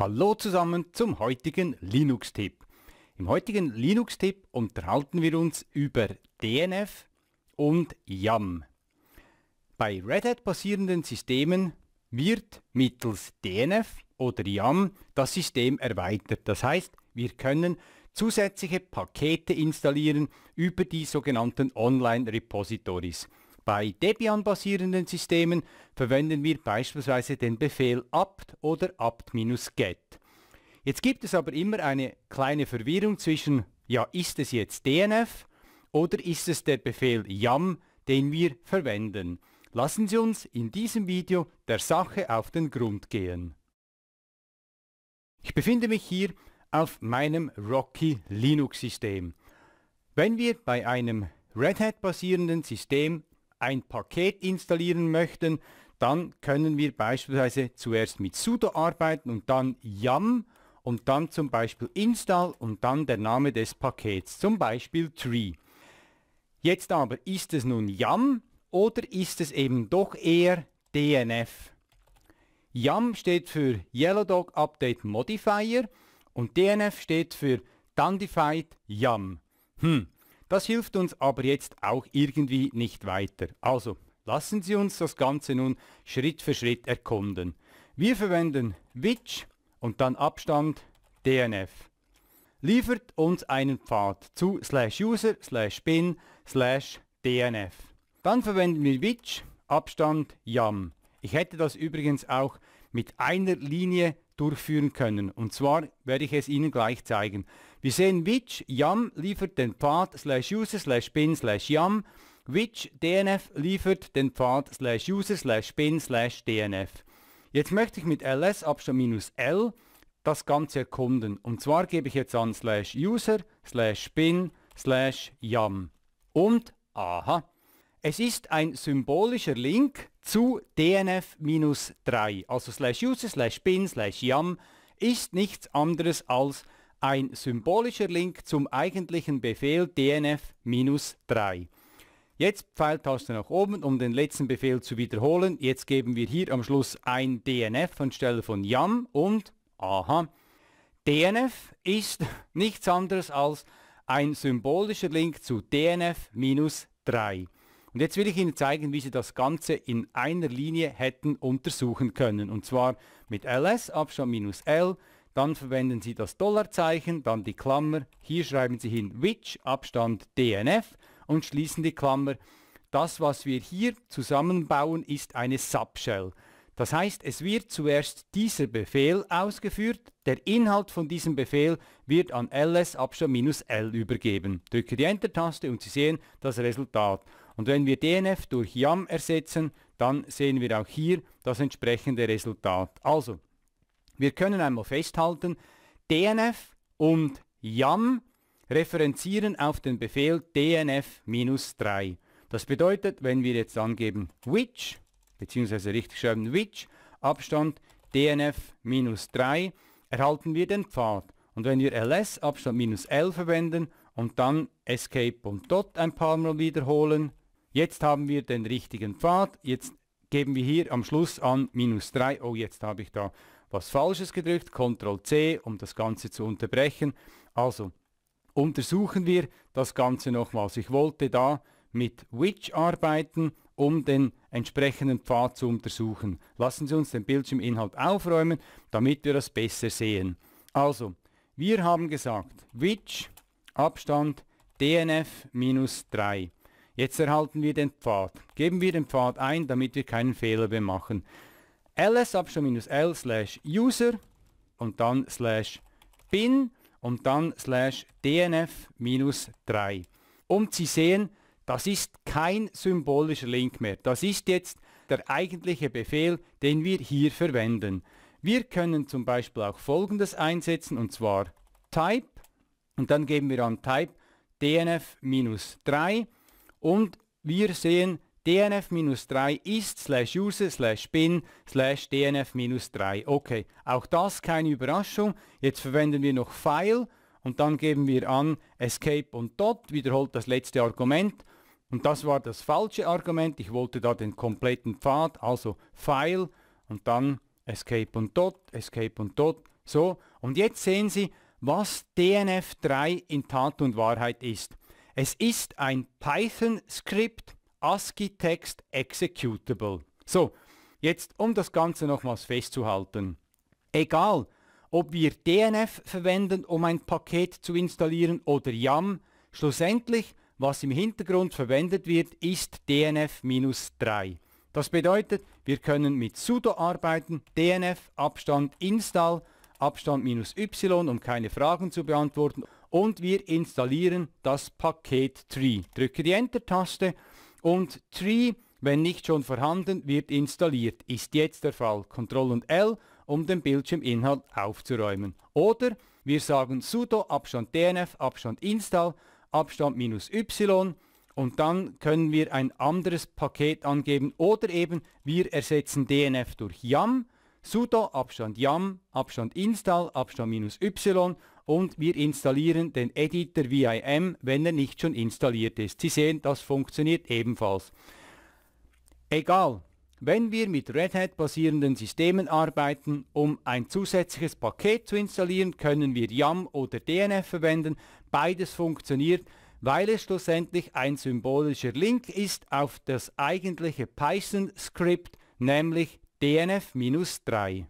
Hallo zusammen zum heutigen Linux-Tipp. Im heutigen Linux-Tipp unterhalten wir uns über DNF und YAM. Bei Red Hat basierenden Systemen wird mittels DNF oder YAM das System erweitert. Das heißt, wir können zusätzliche Pakete installieren über die sogenannten Online-Repositories. Bei Debian-basierenden Systemen verwenden wir beispielsweise den Befehl apt oder apt-get. Jetzt gibt es aber immer eine kleine Verwirrung zwischen, ja, ist es jetzt DNF oder ist es der Befehl YAM, den wir verwenden. Lassen Sie uns in diesem Video der Sache auf den Grund gehen. Ich befinde mich hier auf meinem Rocky Linux System. Wenn wir bei einem Red Hat basierenden System ein Paket installieren möchten, dann können wir beispielsweise zuerst mit sudo arbeiten und dann yum und dann zum Beispiel install und dann der Name des Pakets, zum Beispiel tree. Jetzt aber ist es nun yum oder ist es eben doch eher DNF? YAM steht für Yellow Dog Update Modifier und DNF steht für Dandified YAM. Hm, das hilft uns aber jetzt auch irgendwie nicht weiter. Also lassen Sie uns das Ganze nun Schritt für Schritt erkunden. Wir verwenden which und dann Abstand DNF. Liefert uns einen Pfad zu slash user slash bin slash DNF. Dann verwenden wir which Abstand YAM. Ich hätte das übrigens auch mit einer Linie durchführen können. Und zwar werde ich es Ihnen gleich zeigen. Wir sehen, which yum liefert den Pfad slash user slash bin slash yum. Which DNF liefert den Pfad slash user slash bin slash DNF. Jetzt möchte ich mit ls Abstand minus l das Ganze erkunden. Und zwar gebe ich jetzt an slash user slash bin slash yum. Und aha, es ist ein symbolischer Link zu dnf-3, also slash user, slash bin, slash yam, ist nichts anderes als ein symbolischer Link zum eigentlichen Befehl dnf-3. Jetzt Pfeiltaste nach oben, um den letzten Befehl zu wiederholen. Jetzt geben wir hier am Schluss ein DNF anstelle von YAM und, aha, DNF ist nichts anderes als ein symbolischer Link zu DNF-3. Und jetzt will ich Ihnen zeigen, wie Sie das Ganze in einer Linie hätten untersuchen können. Und zwar mit ls, Abstand minus l, dann verwenden Sie das Dollarzeichen, dann die Klammer, hier schreiben Sie hin which, Abstand dnf und schließen die Klammer. Das, was wir hier zusammenbauen, ist eine Subshell. Das heißt, es wird zuerst dieser Befehl ausgeführt, der Inhalt von diesem Befehl wird an ls-l übergeben. Drücke die Enter-Taste und Sie sehen das Resultat. Und wenn wir DNF durch YAM ersetzen, dann sehen wir auch hier das entsprechende Resultat. Also, wir können einmal festhalten, DNF und YAM referenzieren auf den Befehl DNF-3. Das bedeutet, wenn wir jetzt angeben which, beziehungsweise richtig schreiben which, Abstand DNF-3, erhalten wir den Pfad. Und wenn wir ls Abstand minus L verwenden und dann Escape und Dot ein paar Mal wiederholen, Jetzt haben wir den richtigen Pfad. Jetzt geben wir hier am Schluss an minus 3. Oh, jetzt habe ich da was Falsches gedrückt. Ctrl C, um das Ganze zu unterbrechen. Also untersuchen wir das Ganze nochmals. Ich wollte da mit Which arbeiten, um den entsprechenden Pfad zu untersuchen. Lassen Sie uns den Bildschirminhalt aufräumen, damit wir das besser sehen. Also, wir haben gesagt, Which Abstand DNF minus 3. Jetzt erhalten wir den Pfad. Geben wir den Pfad ein, damit wir keinen Fehler mehr machen. ls-l slash user und dann slash bin und dann slash dnf-3. Um zu sehen, das ist kein symbolischer Link mehr. Das ist jetzt der eigentliche Befehl, den wir hier verwenden. Wir können zum Beispiel auch folgendes einsetzen und zwar type und dann geben wir an type dnf-3 und wir sehen dnf-3 ist slash user slash bin slash dnf-3. Okay, auch das keine Überraschung. Jetzt verwenden wir noch File und dann geben wir an Escape und Dot, wiederholt das letzte Argument. Und das war das falsche Argument. Ich wollte da den kompletten Pfad, also File und dann Escape und Dot, Escape und Dot. So, und jetzt sehen Sie, was DNF3 in Tat und Wahrheit ist. Es ist ein Python-Skript, ASCII-Text Executable. So, jetzt um das Ganze nochmals festzuhalten. Egal, ob wir DNF verwenden, um ein Paket zu installieren oder YAM, schlussendlich, was im Hintergrund verwendet wird, ist DNF-3. Das bedeutet, wir können mit sudo arbeiten, DNF, Abstand, Install, Abstand-Y, minus um keine Fragen zu beantworten und wir installieren das Paket Tree. Drücke die Enter-Taste und Tree, wenn nicht schon vorhanden, wird installiert. Ist jetzt der Fall. Ctrl und L, um den Bildschirminhalt aufzuräumen. Oder wir sagen sudo Abstand dnf Abstand install Abstand minus y und dann können wir ein anderes Paket angeben oder eben wir ersetzen dnf durch yam sudo Abstand yam Abstand install Abstand minus y und wir installieren den Editor VIM, wenn er nicht schon installiert ist. Sie sehen, das funktioniert ebenfalls. Egal, wenn wir mit Red Hat basierenden Systemen arbeiten, um ein zusätzliches Paket zu installieren, können wir YAM oder DNF verwenden. Beides funktioniert, weil es schlussendlich ein symbolischer Link ist auf das eigentliche Python-Skript, nämlich DNF-3.